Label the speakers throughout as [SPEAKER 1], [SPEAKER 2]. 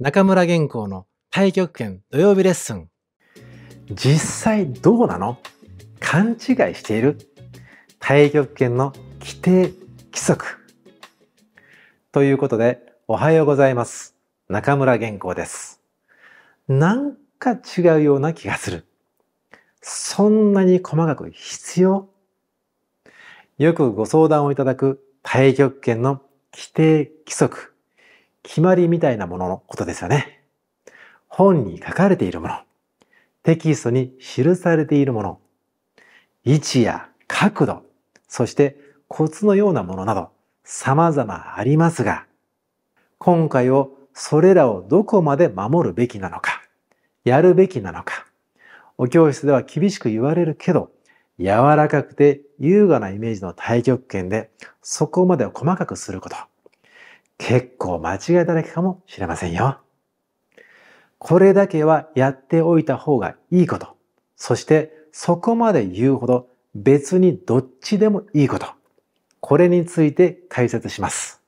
[SPEAKER 1] 中村原稿の太極拳土曜日レッスン実際どうなの勘違いしている太極拳の規定規則ということでおはようございます中村元稿ですなんか違うような気がするそんなに細かく必要よくご相談をいただく太極拳の規定規則決まりみたいなもののことですよね。本に書かれているもの、テキストに記されているもの、位置や角度、そしてコツのようなものなど様々ありますが、今回をそれらをどこまで守るべきなのか、やるべきなのか、お教室では厳しく言われるけど、柔らかくて優雅なイメージの対極拳でそこまでを細かくすること。結構間違いだらけかもしれませんよ。これだけはやっておいた方がいいこと。そしてそこまで言うほど別にどっちでもいいこと。これについて解説します。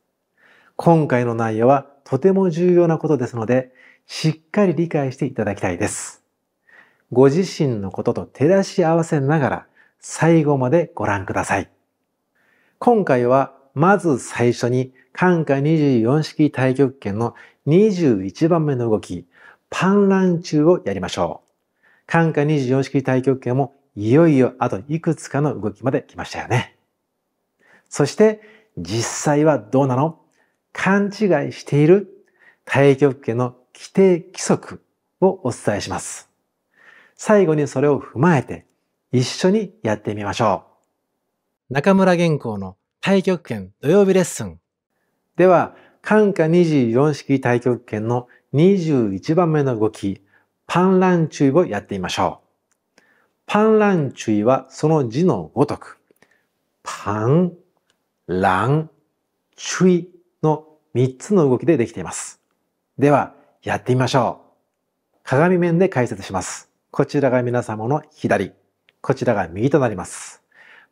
[SPEAKER 1] 今回の内容はとても重要なことですので、しっかり理解していただきたいです。ご自身のことと照らし合わせながら最後までご覧ください。今回はまず最初に感化24式太極拳の21番目の動き、パンラン中をやりましょう。感化24式太極拳もいよいよあといくつかの動きまで来ましたよね。そして実際はどうなの勘違いしている太極拳の規定規則をお伝えします。最後にそれを踏まえて一緒にやってみましょう。中村原稿の太極拳土曜日レッスンでは、感化24式太極拳の21番目の動き、パンラン注意をやってみましょう。パンラン注意はその字のごとく、パン、ラン、注意の3つの動きでできています。では、やってみましょう。鏡面で解説します。こちらが皆様の左、こちらが右となります。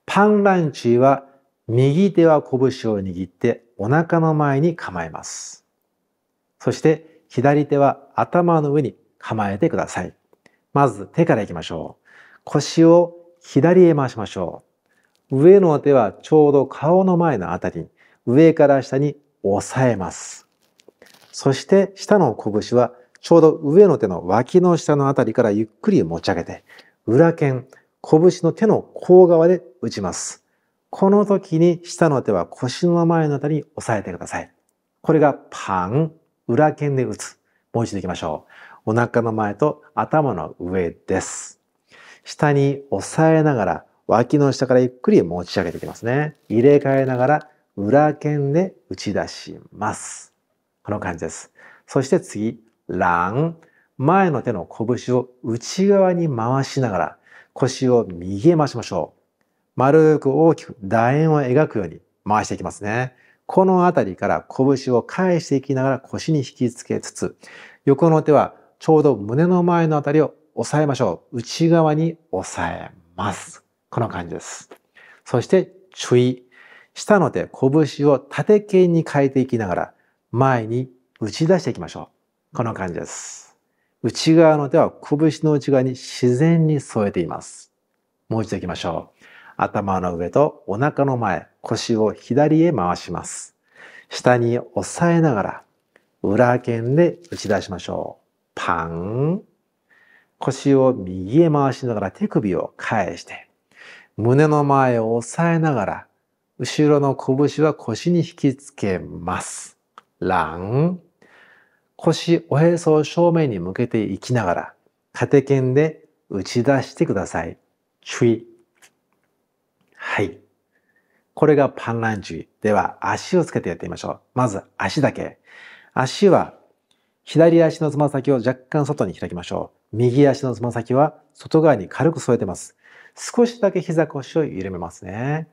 [SPEAKER 1] パンランチュは右手は拳を握ってお腹の前に構えます。そして左手は頭の上に構えてください。まず手からいきましょう。腰を左へ回しましょう。上の手はちょうど顔の前のあたり、上から下に押さえます。そして下の拳はちょうど上の手の脇の下のあたりからゆっくり持ち上げて、裏剣、拳の手の甲側で打ちます。この時に下の手は腰の前のあたりに押さえてください。これがパン、裏剣で打つ。もう一度行きましょう。お腹の前と頭の上です。下に押さえながら、脇の下からゆっくり持ち上げていきますね。入れ替えながら、裏剣で打ち出します。この感じです。そして次、ラン。前の手の拳を内側に回しながら、腰を右へ回しましょう。丸く大きく楕円を描くように回していきますね。この辺りから拳を返していきながら腰に引きつけつつ、横の手はちょうど胸の前の辺りを押さえましょう。内側に押さえます。この感じです。そして注意。下の手、拳を縦剣に変えていきながら前に打ち出していきましょう。この感じです。内側の手は拳の内側に自然に添えています。もう一度いきましょう。頭の上とお腹の前、腰を左へ回します。下に押さえながら、裏剣で打ち出しましょう。パン。腰を右へ回しながら手首を返して、胸の前を押さえながら、後ろの拳は腰に引きつけます。ラン。腰、おへそを正面に向けていきながら、縦剣で打ち出してください。チュイ。これがパンランジ。では、足をつけてやってみましょう。まず、足だけ。足は、左足のつま先を若干外に開きましょう。右足のつま先は外側に軽く添えてます。少しだけ膝腰を緩めますね。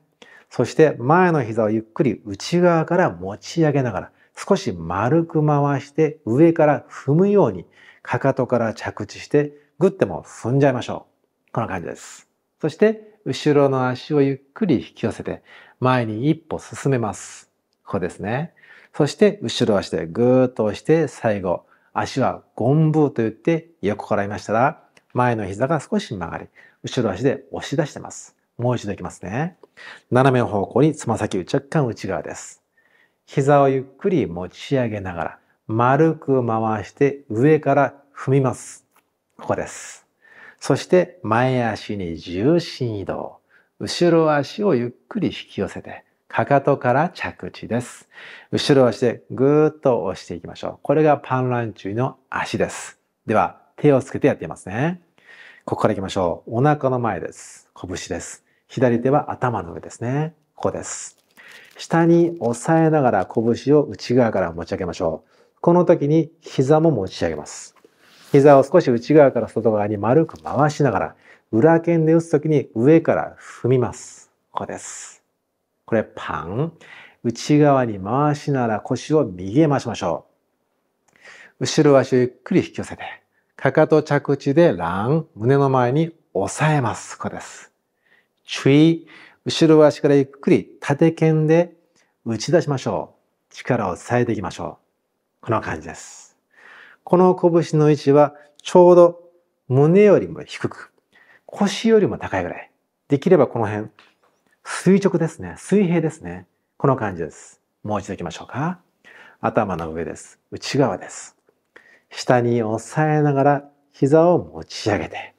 [SPEAKER 1] そして前の膝をゆっくり内側から持ち上げながら少し丸く回して上から踏むようにかかとから着地してグッても踏んじゃいましょう。こんな感じです。そして後ろの足をゆっくり引き寄せて前に一歩進めます。ここですね。そして後ろ足でぐーっと押して最後足はゴンブーと言って横からいましたら前の膝が少し曲がり後ろ足で押し出してます。もう一度いきますね。斜めの方向につま先若干内側です。膝をゆっくり持ち上げながら丸く回して上から踏みます。ここです。そして前足に重心移動。後ろ足をゆっくり引き寄せて、かかとから着地です。後ろ足でぐーっと押していきましょう。これがパンランチュの足です。では、手をつけてやってみますね。ここから行きましょう。お腹の前です。拳です。左手は頭の上ですね。ここです。下に押さえながら拳を内側から持ち上げましょう。この時に膝も持ち上げます。膝を少し内側から外側に丸く回しながら、裏剣で打つ時に上から踏みます。ここです。これパン。内側に回しながら腰を右へ回しましょう。後ろ足をゆっくり引き寄せて、かかと着地でラン、胸の前に押さえます。ここです。注意。後ろ足からゆっくり縦剣で打ち出しましょう。力を伝えていきましょう。この感じです。この拳の位置はちょうど胸よりも低く、腰よりも高いぐらい。できればこの辺、垂直ですね。水平ですね。この感じです。もう一度行きましょうか。頭の上です。内側です。下に押さえながら膝を持ち上げて、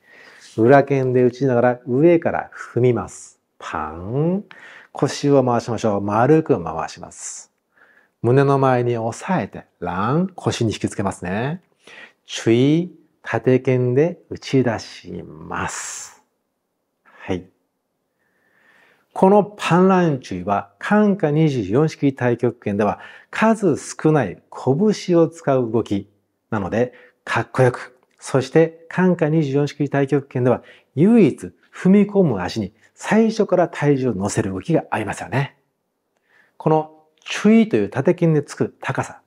[SPEAKER 1] 裏剣で打ちながら上から踏みます。パン。腰を回しましょう。丸く回します。胸の前に押さえて、ラン、腰に引きつけますね。注意、縦剣で打ち出します。はい。このパンランチュイは、漢化24式太極拳では数少ない拳を使う動きなので、かっこよく、そして漢化24式太極拳では唯一踏み込む足に最初から体重を乗せる動きがありますよね。この注意という縦筋でつく高さ。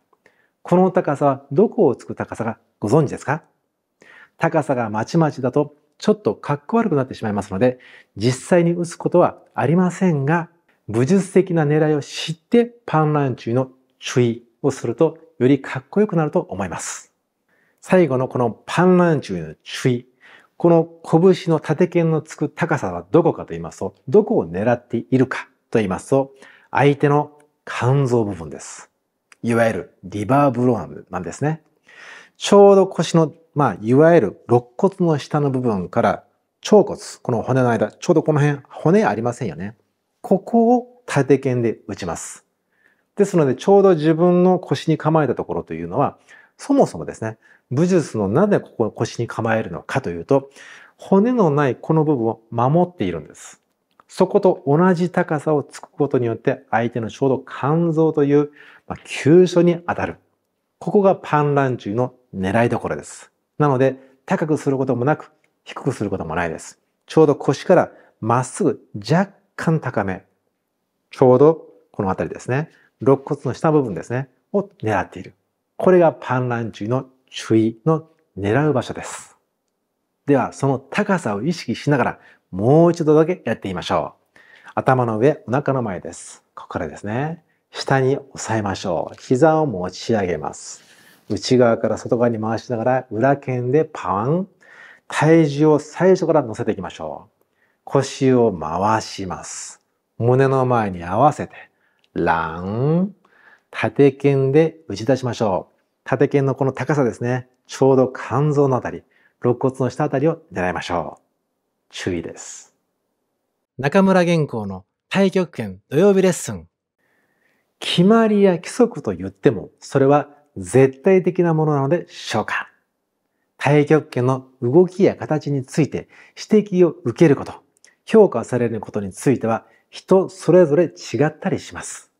[SPEAKER 1] この高さはどこをつく高さかご存知ですか高さがまちまちだとちょっとかっこ悪くなってしまいますので、実際に打つことはありませんが、武術的な狙いを知ってパンランチューの注意をすると、よりかっこよくなると思います。最後のこのパンランチューの注意。この拳の縦剣のつく高さはどこかと言いますと、どこを狙っているかと言いますと、相手の肝臓部分です。いわゆるリバーブローなんですね。ちょうど腰のまあ、いわゆる肋骨の下の部分から腸骨、この骨の間、ちょうどこの辺、骨ありませんよね。ここを縦剣で打ちます。ですので、ちょうど自分の腰に構えたところというのは、そもそもですね、武術のなぜここ腰に構えるのかというと、骨のないこの部分を守っているんです。そこと同じ高さをつくことによって相手のちょうど肝臓という、まあ、急所に当たる。ここがパンランチュの狙いどころです。なので、高くすることもなく、低くすることもないです。ちょうど腰からまっすぐ、若干高め。ちょうどこの辺りですね。肋骨の下部分ですね。を狙っている。これがパンラン中の注意の狙う場所です。では、その高さを意識しながら、もう一度だけやってみましょう。頭の上、お腹の前です。ここからですね。下に押さえましょう。膝を持ち上げます。内側から外側に回しながら裏剣でパン。体重を最初から乗せていきましょう。腰を回します。胸の前に合わせて、ラン。縦剣で打ち出しましょう。縦剣のこの高さですね。ちょうど肝臓のあたり、肋骨の下あたりを狙いましょう。注意です。中村原稿の太極拳土曜日レッスン。決まりや規則と言っても、それは絶対的なものなのでしょうか太極拳の動きや形について指摘を受けること、評価されることについては人それぞれ違ったりします。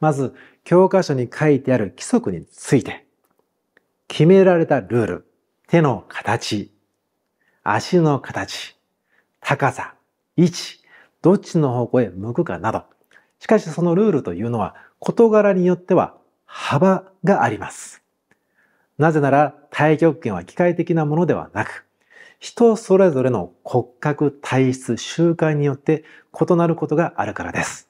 [SPEAKER 1] まず、教科書に書いてある規則について、決められたルール、手の形、足の形、高さ、位置、どっちの方向へ向くかなど、しかしそのルールというのは事柄によっては幅があります。なぜなら太極拳は機械的なものではなく、人それぞれの骨格、体質、習慣によって異なることがあるからです。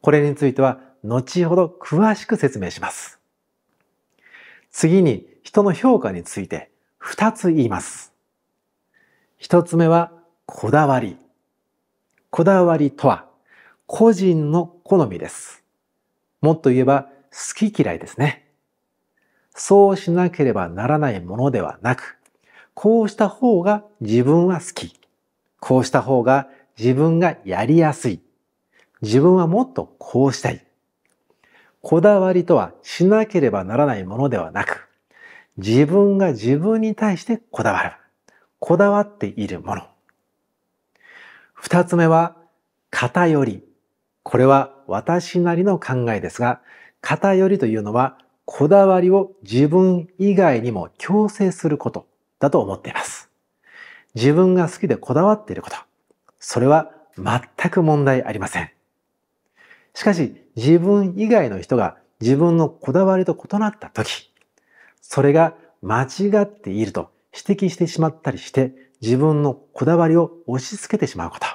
[SPEAKER 1] これについては後ほど詳しく説明します。次に人の評価について2つ言います。1つ目はこだわり。こだわりとは個人の好みです。もっと言えば好き嫌いですね。そうしなければならないものではなく、こうした方が自分は好き。こうした方が自分がやりやすい。自分はもっとこうしたい。こだわりとはしなければならないものではなく、自分が自分に対してこだわる。こだわっているもの。二つ目は、偏り。これは私なりの考えですが、偏りというのは、こだわりを自分以外にも強制することだと思っています。自分が好きでこだわっていること。それは全く問題ありません。しかし、自分以外の人が自分のこだわりと異なった時、それが間違っていると指摘してしまったりして、自分のこだわりを押し付けてしまうこと。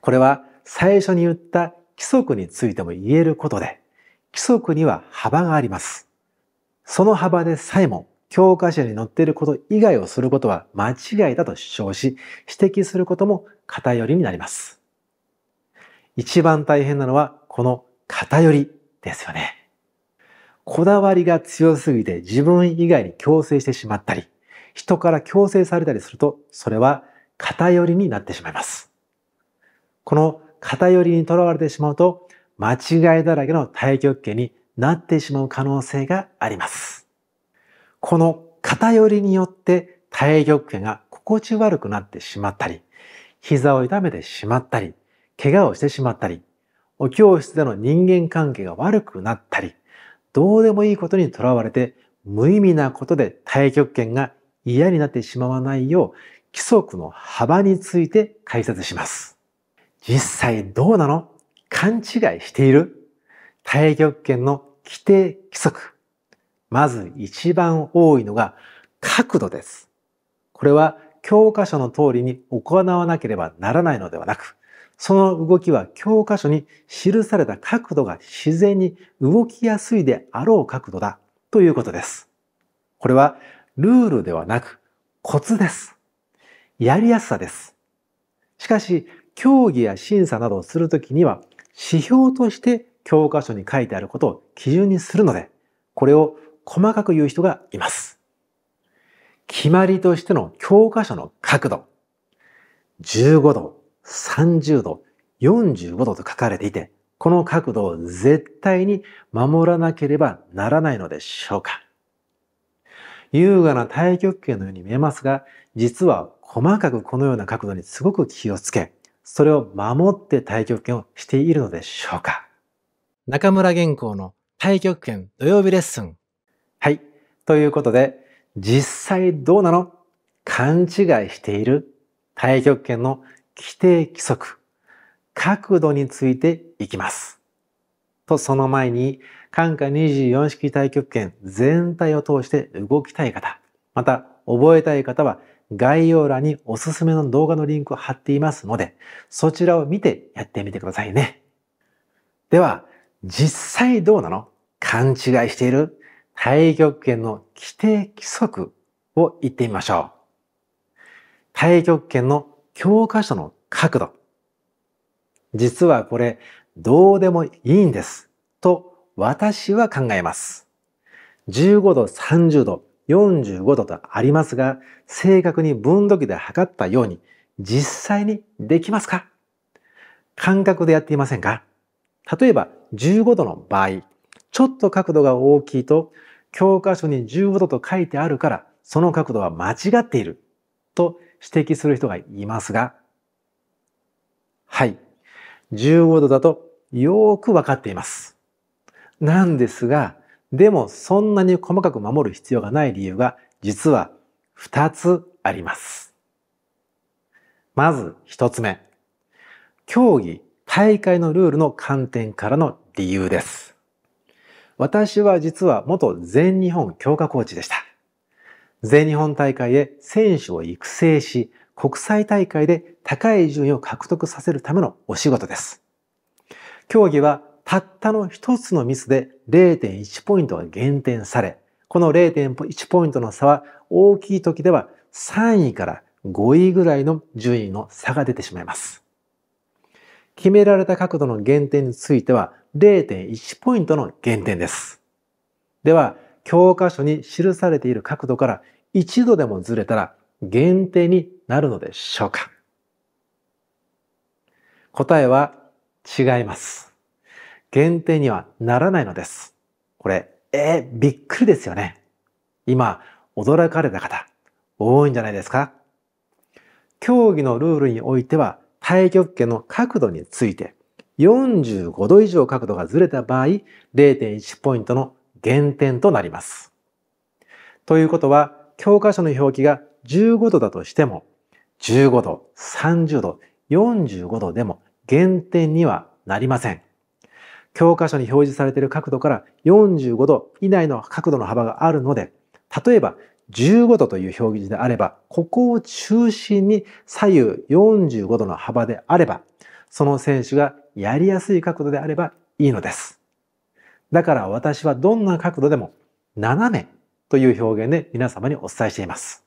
[SPEAKER 1] これは最初に言った規則についても言えることで、規則には幅があります。その幅でさえも教科書に載っていること以外をすることは間違いだと主張し、指摘することも偏りになります。一番大変なのはこの偏りですよね。こだわりが強すぎて自分以外に強制してしまったり、人から強制されたりすると、それは偏りになってしまいます。この偏りにとらわれてしまうと、間違いだらけの太極拳になってしまう可能性があります。この偏りによって太極拳が心地悪くなってしまったり、膝を痛めてしまったり、怪我をしてしまったり、お教室での人間関係が悪くなったり、どうでもいいことにとらわれて無意味なことで太極拳が嫌になってしまわないよう規則の幅について解説します。実際どうなの勘違いしている太極拳の規定規則。まず一番多いのが角度です。これは教科書の通りに行わなければならないのではなく、その動きは教科書に記された角度が自然に動きやすいであろう角度だということです。これはルールではなくコツです。やりやすさです。しかし、競技や審査などをするときには指標として教科書に書いてあることを基準にするので、これを細かく言う人がいます。決まりとしての教科書の角度、15度、30度、45度と書かれていて、この角度を絶対に守らなければならないのでしょうか。優雅な太極拳のように見えますが、実は細かくこのような角度にすごく気をつけ、それを守って太極拳をしているのでしょうか中村玄光の太極拳土曜日レッスン。はい。ということで、実際どうなの勘違いしている太極拳の規定規則、角度についていきます。と、その前に、漢下24式太極拳全体を通して動きたい方、また覚えたい方は概要欄におすすめの動画のリンクを貼っていますので、そちらを見てやってみてくださいね。では、実際どうなの勘違いしている太極拳の規定規則を言ってみましょう。太極拳の教科書の角度。実はこれ、どうでもいいんです。と、私は考えます。15度、30度、45度とありますが、正確に分度器で測ったように実際にできますか感覚でやっていませんか例えば15度の場合、ちょっと角度が大きいと、教科書に15度と書いてあるから、その角度は間違っていると指摘する人がいますが、はい。15度だとよーくわかっています。なんですが、でもそんなに細かく守る必要がない理由が実は二つあります。まず一つ目。競技、大会のルールの観点からの理由です。私は実は元全日本強化コーチでした。全日本大会で選手を育成し、国際大会で高い順位を獲得させるためのお仕事です。競技はたったの一つのミスで0.1ポイントが減点され、この0.1ポイントの差は大きい時では3位から5位ぐらいの順位の差が出てしまいます。決められた角度の減点については0.1ポイントの減点です。では、教科書に記されている角度から一度でもずれたら減点になるのでしょうか答えは違います。限定にはならないのです。これ、えー、びっくりですよね。今、驚かれた方、多いんじゃないですか競技のルールにおいては、太極拳の角度について、45度以上角度がずれた場合、0.1ポイントの減点となります。ということは、教科書の表記が15度だとしても、15度、30度、45度でも減点にはなりません。教科書に表示されている角度から45度以内の角度の幅があるので、例えば15度という表示であれば、ここを中心に左右45度の幅であれば、その選手がやりやすい角度であればいいのです。だから私はどんな角度でも斜めという表現で皆様にお伝えしています。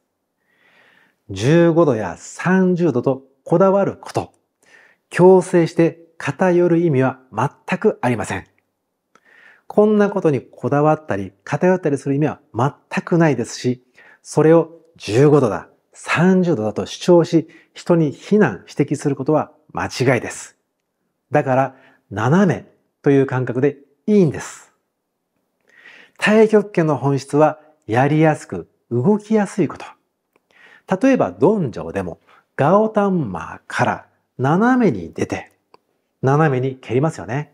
[SPEAKER 1] 15度や30度とこだわること、強制して偏る意味は全くありません。こんなことにこだわったり、偏ったりする意味は全くないですし、それを15度だ、30度だと主張し、人に非難、指摘することは間違いです。だから、斜めという感覚でいいんです。太極拳の本質は、やりやすく、動きやすいこと。例えば、ドンジョでも、ガオタンマーから斜めに出て、斜めに蹴りますよね。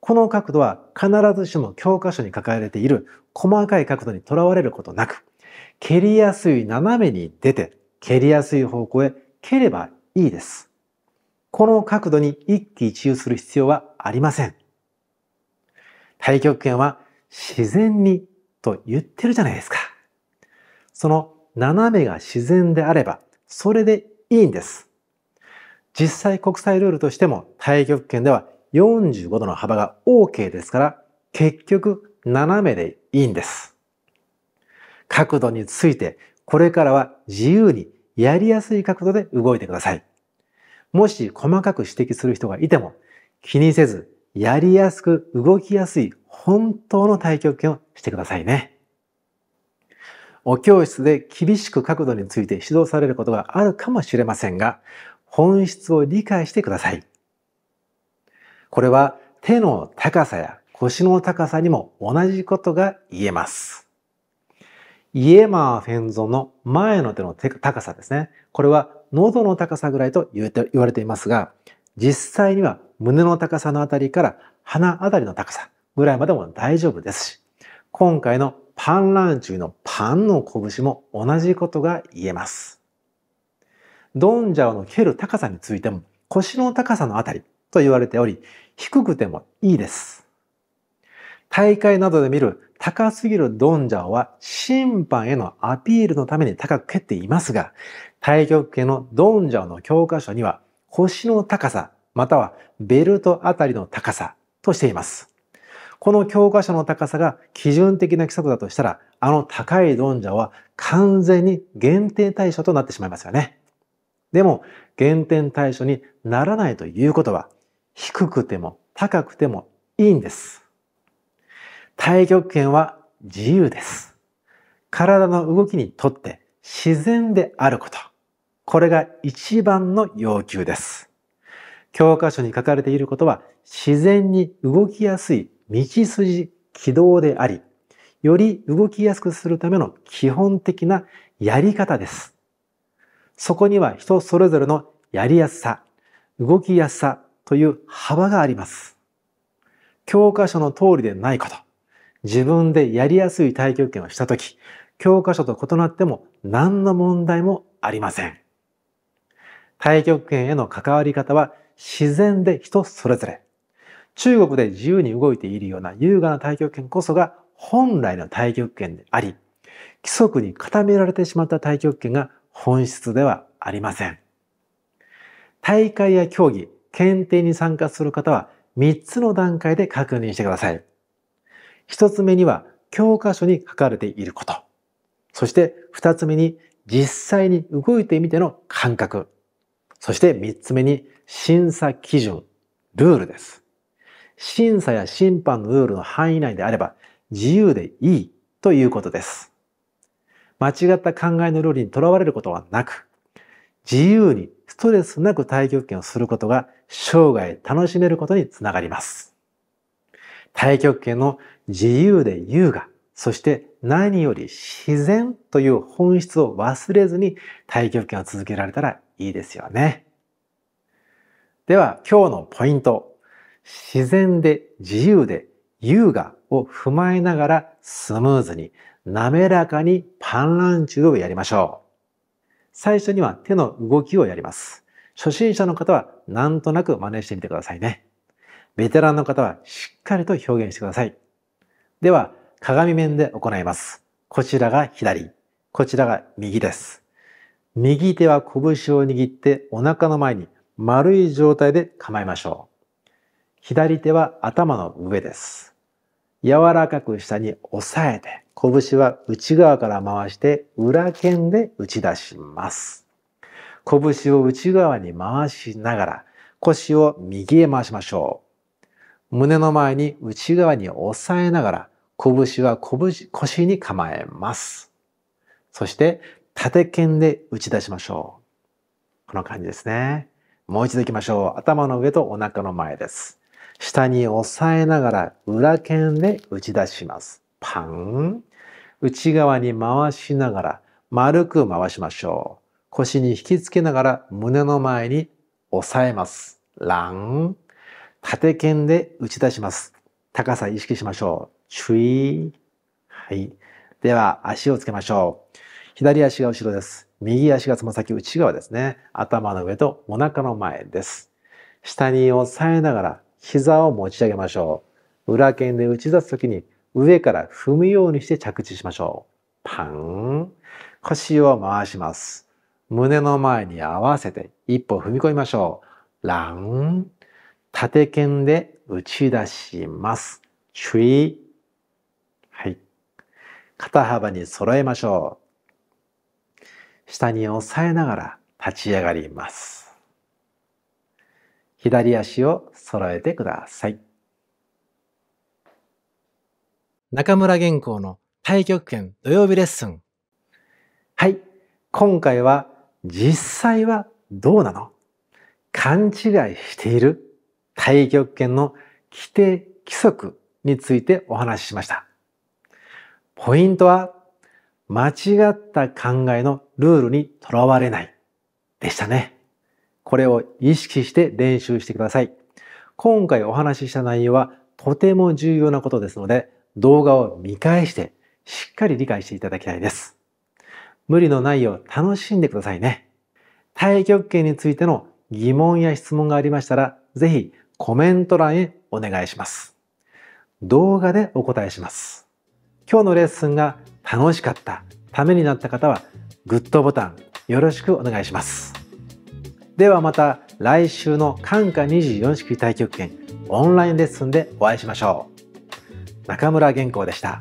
[SPEAKER 1] この角度は必ずしも教科書に書かれている細かい角度にとらわれることなく、蹴りやすい斜めに出て、蹴りやすい方向へ蹴ればいいです。この角度に一喜一憂する必要はありません。太極拳は自然にと言ってるじゃないですか。その斜めが自然であれば、それでいいんです。実際国際ルールとしても太極拳では45度の幅が OK ですから、結局斜めでいいんです。角度について、これからは自由にやりやすい角度で動いてください。もし細かく指摘する人がいても気にせずやりやすく動きやすい本当の太極拳をしてくださいね。お教室で厳しく角度について指導されることがあるかもしれませんが、本質を理解してください。これは手の高さや腰の高さにも同じことが言えます。イエマーフェンゾの前の手の高さですね。これは喉の高さぐらいと言われていますが、実際には胸の高さのあたりから鼻あたりの高さぐらいまでも大丈夫ですし、今回のパンランチューのパンの拳も同じことが言えます。ドンジャオの蹴る高さについても腰の高さのあたりと言われており、低くてもいいです。大会などで見る高すぎるドンジャオは審判へのアピールのために高く蹴っていますが、対極系のドンジャオの教科書には腰の高さまたはベルトあたりの高さとしています。この教科書の高さが基準的な規則だとしたら、あの高いドンジャオは完全に限定対象となってしまいますよね。でも、減点対象にならないということは、低くても高くてもいいんです。太極拳は自由です。体の動きにとって自然であること。これが一番の要求です。教科書に書かれていることは自然に動きやすい道筋軌道であり、より動きやすくするための基本的なやり方です。そこには人それぞれのやりやすさ、動きやすさという幅があります。教科書の通りでないこと、自分でやりやすい太極拳をしたとき、教科書と異なっても何の問題もありません。太極拳への関わり方は自然で人それぞれ。中国で自由に動いているような優雅な太極拳こそが本来の太極拳であり、規則に固められてしまった太極拳が本質ではありません。大会や競技、検定に参加する方は3つの段階で確認してください。1つ目には教科書に書かれていること。そして2つ目に実際に動いてみての感覚。そして3つ目に審査基準、ルールです。審査や審判のルールの範囲内であれば自由でいいということです。間違った考えのルールにとらわれることはなく、自由にストレスなく太極拳をすることが生涯楽しめることにつながります。太極拳の自由で優雅、そして何より自然という本質を忘れずに太極拳を続けられたらいいですよね。では今日のポイント。自然で自由で優雅を踏まえながらスムーズに滑らかにパンランチをやりましょう。最初には手の動きをやります。初心者の方はなんとなく真似してみてくださいね。ベテランの方はしっかりと表現してください。では、鏡面で行います。こちらが左、こちらが右です。右手は拳を握ってお腹の前に丸い状態で構えましょう。左手は頭の上です。柔らかく下に押さえて、拳は内側から回して裏剣で打ち出します。拳を内側に回しながら腰を右へ回しましょう。胸の前に内側に押さえながら拳は拳腰に構えます。そして縦剣で打ち出しましょう。この感じですね。もう一度行きましょう。頭の上とお腹の前です。下に押さえながら裏剣で打ち出します。パン。内側に回しながら丸く回しましょう。腰に引きつけながら胸の前に押さえます。ラン。縦剣で打ち出します。高さ意識しましょう。チュイはい。では、足をつけましょう。左足が後ろです。右足がつま先内側ですね。頭の上とお腹の前です。下に押さえながら膝を持ち上げましょう。裏剣で打ち出すときに上から踏むようにして着地しましょう。パン。腰を回します。胸の前に合わせて一歩踏み込みましょう。ラン。縦剣で打ち出します。チュはい。肩幅に揃えましょう。下に押さえながら立ち上がります。左足を揃えてください。中村原稿の太極拳土曜日レッスン。はい、今回は実際はどうなの勘違いしている太極拳の規定規則についてお話ししました。ポイントは間違った考えのルールにとらわれないでしたね。これを意識して練習してください。今回お話しした内容はとても重要なことですので、動画を見返してしっかり理解していただきたいです。無理のないよう楽しんでくださいね。太極拳についての疑問や質問がありましたら、ぜひコメント欄へお願いします。動画でお答えします。今日のレッスンが楽しかった、ためになった方は、グッドボタンよろしくお願いします。ではまた来週のカンカ24式太極拳オンラインレッスンでお会いしましょう。中村玄光でした。